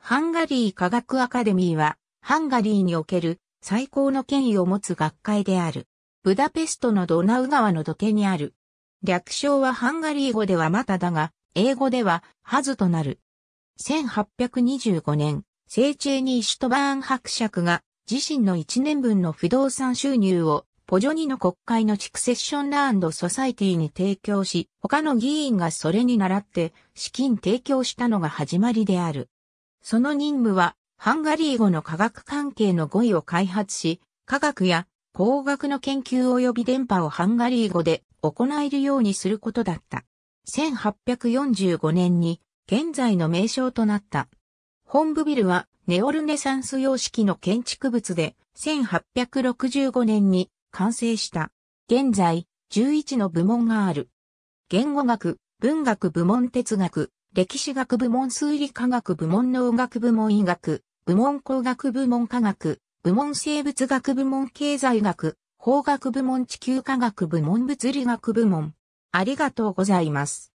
ハンガリー科学アカデミーは、ハンガリーにおける最高の権威を持つ学会である。ブダペストのドナウ川の土手にある。略称はハンガリー語ではまただが、英語ではハズとなる。1825年、聖チェーニー・シュトバーン伯爵が自身の1年分の不動産収入をポジョニの国会のチクセッションランドソサイティに提供し、他の議員がそれに倣って資金提供したのが始まりである。その任務は、ハンガリー語の科学関係の語彙を開発し、科学や工学の研究及び電波をハンガリー語で行えるようにすることだった。1845年に現在の名称となった。本部ビルはネオルネサンス様式の建築物で1865年に完成した。現在11の部門がある。言語学、文学部門哲学、歴史学部門数理科学部門農学部門医学、部門工学部門科学、部門生物学部門経済学、法学部門地球科学部門物理学部門。ありがとうございます。